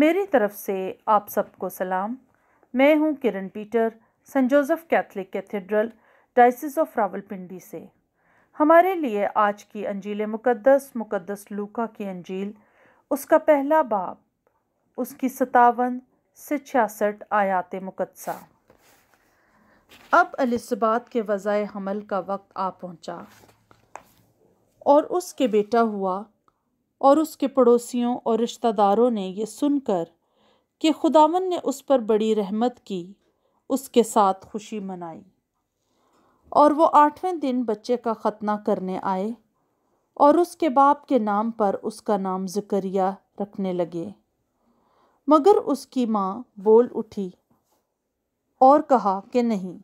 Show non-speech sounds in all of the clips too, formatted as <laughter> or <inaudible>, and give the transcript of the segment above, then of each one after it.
मेरी तरफ से आप सबको सलाम मैं हूं Kiran Peter Saint Joseph Catholic cathedral diocese of Rawalpindi से हमारे लिए आज की अंजील मुकद्दस मुकद्दस लूका की अंजील उसका पहला बाब उसकी सतावन से छियासठ आयात मुकदसा अब अलिसबात के वज़ाय हमल का वक्त आ पहुंचा और उसके बेटा हुआ और उसके पड़ोसियों और रिश्तेदारों ने यह सुनकर कि खुदावन ने उस पर बड़ी रहमत की उसके साथ खुशी मनाई और वो आठवें दिन बच्चे का ख़तना करने आए और उसके बाप के नाम पर उसका नाम जकरिया रखने लगे मगर उसकी माँ बोल उठी और कहा कि नहीं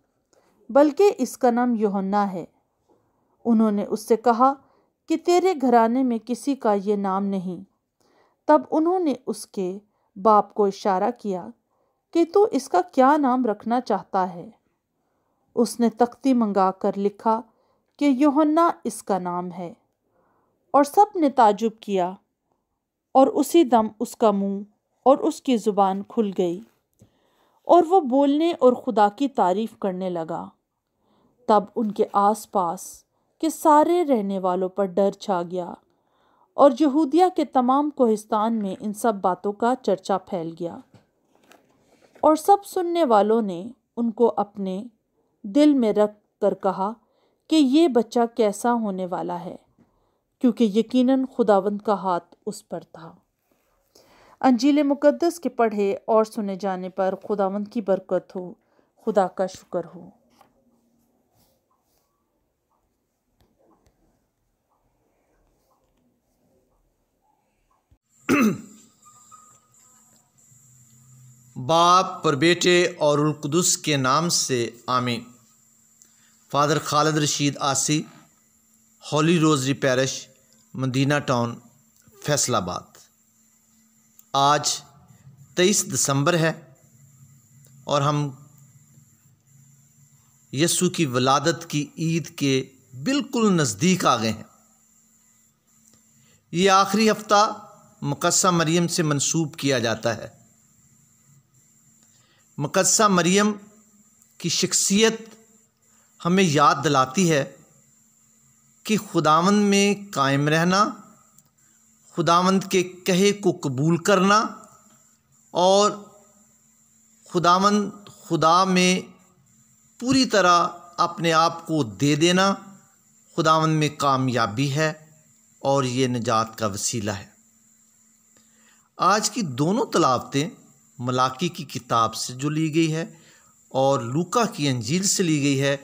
बल्कि इसका नाम योहन्ना है उन्होंने उससे कहा कि तेरे घराने में किसी का ये नाम नहीं तब उन्होंने उसके बाप को इशारा किया कि तू इसका क्या नाम रखना चाहता है उसने तख्ती मंगा कर लिखा कि योहन्ना इसका नाम है और सब ने ताजुब किया और उसी दम उसका मुंह और उसकी ज़ुबान खुल गई और वो बोलने और ख़ुदा की तारीफ़ करने लगा तब उनके आसपास कि सारे रहने वालों पर डर छा गया और यहूदिया के तमाम कोहिस्तान में इन सब बातों का चर्चा फैल गया और सब सुनने वालों ने उनको अपने दिल में रख कर कहा कि ये बच्चा कैसा होने वाला है क्योंकि यकीनन खुदावंद का हाथ उस पर था अंजील मुकद्दस के पढ़े और सुने जाने पर खुदावंद की बरकत हो खुदा का शुक्र हो <clears throat> बाप पर बेटे और उलकदस के नाम से आमीन father Khalid Rashid Asi holy rosary parish Madina town Faisalabad आज तेईस दिसंबर है और हम यसु की वलादत की ईद के बिल्कुल नज़दीक आ गए हैं ये आखिरी हफ़्ता मकस्सा मरियम से मंसूब किया जाता है मकस्सा मरीम की शख्सियत हमें याद दिलाती है कि खुदावंद में कायम रहना खुदावंद के कहे को कबूल करना और खुदावंद खुदा में पूरी तरह अपने आप को दे देना खुदावंद में कामयाबी है और ये निजात का वसीला है आज की दोनों तलावतें मलाकी की किताब से जो ली गई है और लूका की अंजील से ली गई है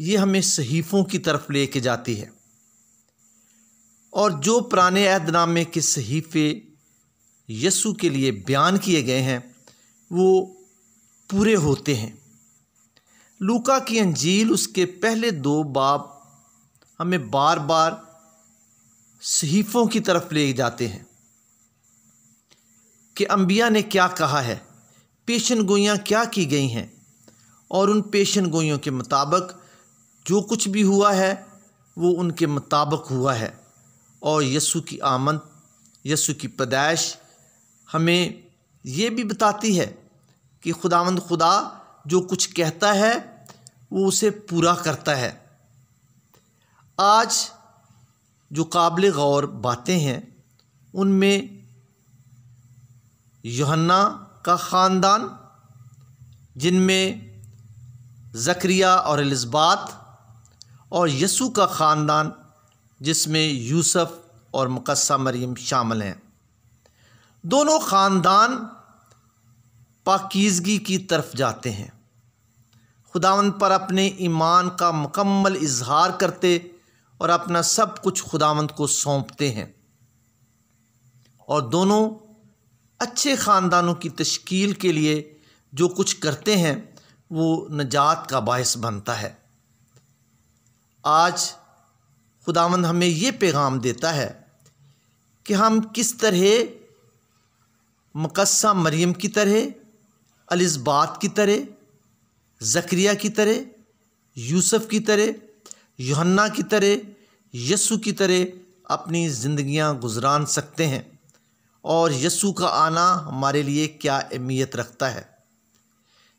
ये हमें सहीफ़ों की तरफ ले के जाती है और जो पुराने अहदनामे के सहीफ़े यसु के लिए बयान किए गए हैं वो पूरे होते हैं लूका की अंजील उसके पहले दो बाब हमें बार बार सहीफ़ों की तरफ ले जाते हैं कि अम्बिया ने क्या कहा है पेशन गोइयाँ क्या की गई हैं और उन पेशन गोइयों के मुताबिक जो कुछ भी हुआ है वो उनके मुताबिक हुआ है और यसु की आमद यसु की पैदाइश हमें ये भी बताती है कि खुदावंद खुदा जो कुछ कहता है वो उसे पूरा करता है आज जो काबिल गौर बातें हैं उनमें योहन्ना का ख़ानदान जिनमें जक्रिया और अलिस्बात और यसु का ख़ानदान जिसमें यूसुफ और मुकस्सा मरीम शामिल हैं दोनों ख़ानदान पाकीज़गी की तरफ जाते हैं खुदावन पर अपने ईमान का मुकम्मल इजहार करते और अपना सब कुछ खुदावंद को सौंपते हैं और दोनों अच्छे ख़ानदानों की तश्कील के लिए जो कुछ करते हैं वो नजात का बायस बनता है आज खुदावंद हमें ये पैगाम देता है कि हम किस तरह मकस्सा मरियम की तरह अलिसबात की तरह जक्रिया की तरह यूसुफ की तरह योहन्ना की तरह यसु की तरह अपनी ज़िंदियाँ गुजरान सकते हैं और यस्सु का आना हमारे लिए क्या अहमियत रखता है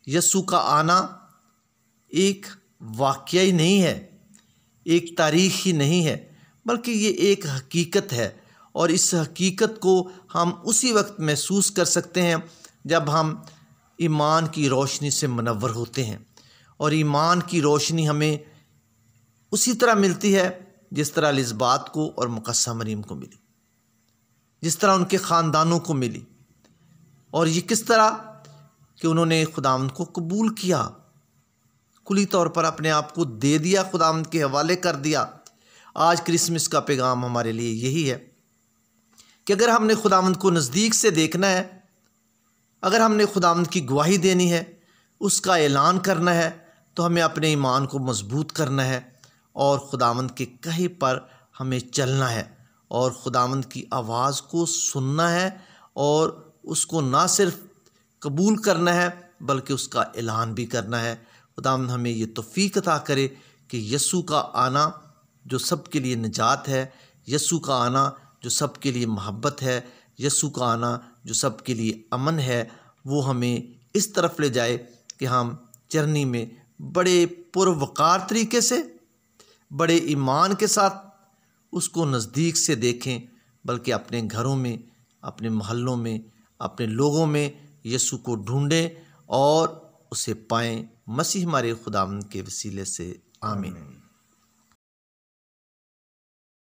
यस्सु का आना एक वाक़ ही नहीं है एक तारीख ही नहीं है बल्कि ये एक हकीकत है और इस हकीकत को हम उसी वक्त महसूस कर सकते हैं जब हम ईमान की रोशनी से मनवर होते हैं और ईमान की रोशनी हमें उसी तरह मिलती है जिस तरह लिस्बात को और मुकसम मरीम को मिली जिस तरह उनके ख़ानदानों को मिली और ये किस तरह कि उन्होंने खुदाम को कबूल किया खुली तौर पर अपने आप को दे दिया खुदाम के हवाले कर दिया आज क्रिसमस का पैगाम हमारे लिए यही है कि अगर हमने खुदावंद को नज़दीक से देखना है अगर हमने खुदावंद की गवाही देनी है उसका ऐलान करना है तो हमें अपने ईमान को मजबूत करना है और खुदावंद के कहे पर हमें चलना है और खुदावंद की आवाज़ को सुनना है और उसको ना सिर्फ कबूल करना है बल्कि उसका ऐलान भी करना है खुदावंद हमें ये तोफ़ीक अता करे कि यसु का आना जो सब के लिए निजात है यसु का आना जो सब के लिए मोहब्बत है यसु का आना जो सब के लिए अमन है वो हमें इस तरफ ले जाए कि हम चरनी में बड़े पुरवकार तरीके से बड़े ईमान के साथ उसको नज़दीक से देखें बल्कि अपने घरों में अपने मोहल्लों में अपने लोगों में यसु को ढूंढें और उसे पाएं मसीह हमारे खुदाम के वसीले से आमीन।